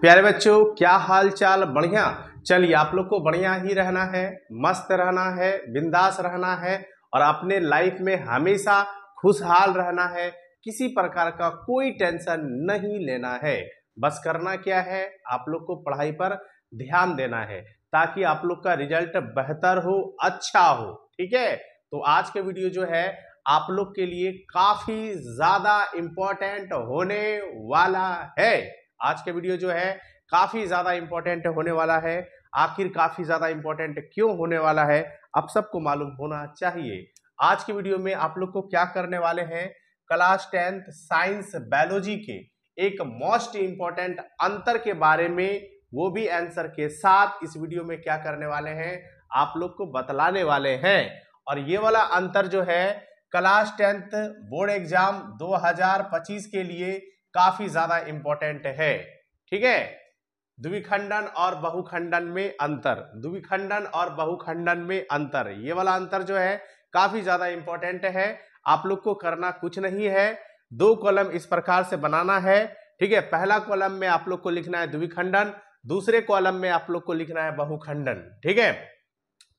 प्यारे बच्चों क्या हाल चाल बढ़िया चलिए आप लोग को बढ़िया ही रहना है मस्त रहना है बिंदास रहना है और अपने लाइफ में हमेशा खुशहाल रहना है किसी प्रकार का कोई टेंशन नहीं लेना है बस करना क्या है आप लोग को पढ़ाई पर ध्यान देना है ताकि आप लोग का रिजल्ट बेहतर हो अच्छा हो ठीक है तो आज का वीडियो जो है आप लोग के लिए काफ़ी ज़्यादा इम्पोर्टेंट होने वाला है आज का वीडियो जो है काफ़ी ज़्यादा इंपॉर्टेंट होने वाला है आखिर काफ़ी ज़्यादा इंपॉर्टेंट क्यों होने वाला है आप सबको मालूम होना चाहिए आज के वीडियो में आप लोग को क्या करने वाले हैं क्लास टेंथ साइंस बायोलॉजी के एक मोस्ट इंपॉर्टेंट अंतर के बारे में वो भी आंसर के साथ इस वीडियो में क्या करने वाले हैं आप लोग को बतलाने वाले हैं और ये वाला अंतर जो है क्लास टेंथ बोर्ड एग्जाम 2025 के लिए काफी ज्यादा इंपॉर्टेंट है ठीक है द्विखंडन और बहुखंडन में अंतर द्विखंडन और बहुखंडन में अंतर ये वाला अंतर जो है काफी ज्यादा इंपॉर्टेंट है आप लोग को करना कुछ नहीं है दो कॉलम इस प्रकार से बनाना है ठीक है पहला कॉलम में आप लोग को लिखना है द्विखंडन दूसरे कॉलम में आप लोग को लिखना है बहुखंडन ठीक है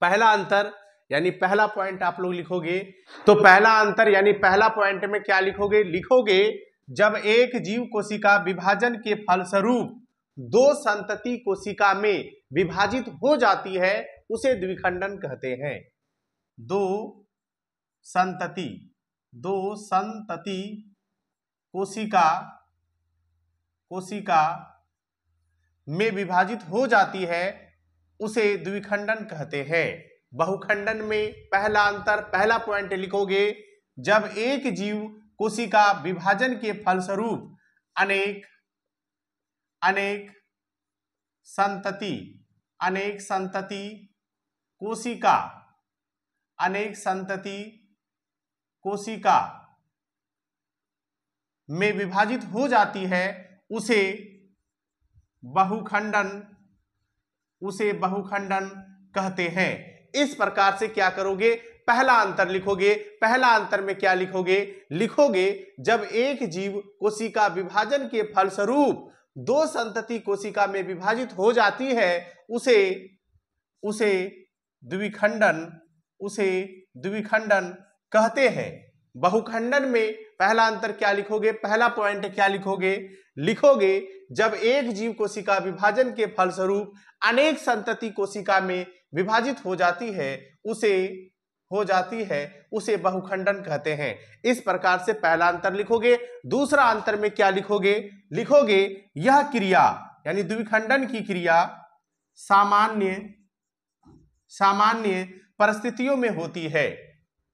पहला अंतर यानी पहला पॉइंट आप लोग लिखोगे तो पहला अंतर यानी पहला पॉइंट में क्या लिखोगे लिखोगे जब एक जीव कोशिका विभाजन के फलस्वरूप दो संतति कोशिका में विभाजित हो जाती है उसे द्विखंडन कहते हैं दो संतति दो संतति कोशिका कोशिका में विभाजित हो जाती है उसे द्विखंडन कहते हैं बहुखंडन में पहला अंतर पहला पॉइंट लिखोगे जब एक जीव कोशिका विभाजन के फलस्वरूप अनेक अनेक संतति अनेक संतति कोशिका अनेक संतति कोशिका में विभाजित हो जाती है उसे बहुखंडन उसे बहुखंडन कहते हैं इस प्रकार से क्या करोगे पहला अंतर लिखोगे पहला अंतर में क्या लिखोगे लिखोगे जब एक जीव कोशिका विभाजन के फलस्वरूप दो संतति कोशिका में विभाजित हो जाती है उसे उसे द्विखंडन उसे द्विखंडन कहते हैं बहुखंडन में पहला अंतर क्या लिखोगे पहला पॉइंट क्या लिखोगे लिखोगे जब एक जीव कोशिका विभाजन के फलस्वरूप अनेक संतति कोशिका में विभाजित हो जाती है उसे हो जाती है उसे बहुखंडन कहते हैं इस प्रकार से पहला अंतर लिखोगे दूसरा अंतर में क्या लिखोगे लिखोगे यह क्रिया यानी द्विखंडन की क्रिया सामान्य सामान्य परिस्थितियों में होती है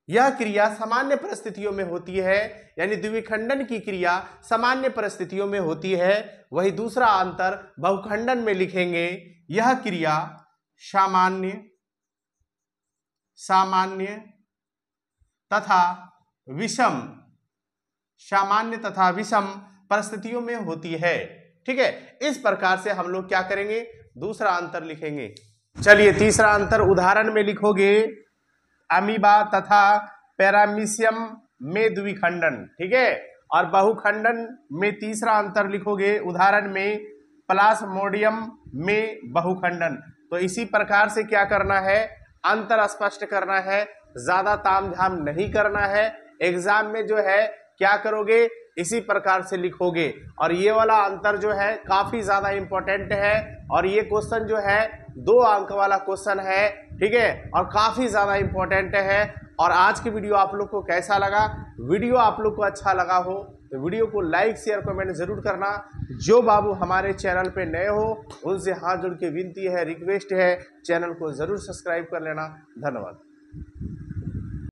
यह क्रिया सामान्य परिस्थितियों में होती है यानी द्विखंडन की क्रिया सामान्य परिस्थितियों में होती है वही दूसरा अंतर बहुखंडन में लिखेंगे यह क्रिया सामान्य सामान्य तथा विषम सामान्य तथा विषम परिस्थितियों में होती है ठीक है इस प्रकार से हम लोग क्या करेंगे दूसरा अंतर लिखेंगे चलिए तीसरा अंतर उदाहरण में लिखोगे अमीबा तथा पैरामिशियम में द्विखंडन ठीक है और बहुखंडन में तीसरा अंतर लिखोगे उदाहरण में प्लास्मोडियम में बहुखंडन तो इसी प्रकार से क्या करना है अंतर स्पष्ट करना है ज्यादा ताम झाम नहीं करना है एग्जाम में जो है क्या करोगे इसी प्रकार से लिखोगे और ये वाला अंतर जो है काफ़ी ज़्यादा इंपॉर्टेंट है और ये क्वेश्चन जो है दो अंक वाला क्वेश्चन है ठीक है और काफ़ी ज़्यादा इंपॉर्टेंट है और आज की वीडियो आप लोग को कैसा लगा वीडियो आप लोग को अच्छा लगा हो तो वीडियो को लाइक शेयर कमेंट ज़रूर करना जो बाबू हमारे चैनल पे नए हो उनसे हाथ जोड़ के विनती है रिक्वेस्ट है चैनल को ज़रूर सब्सक्राइब कर लेना धन्यवाद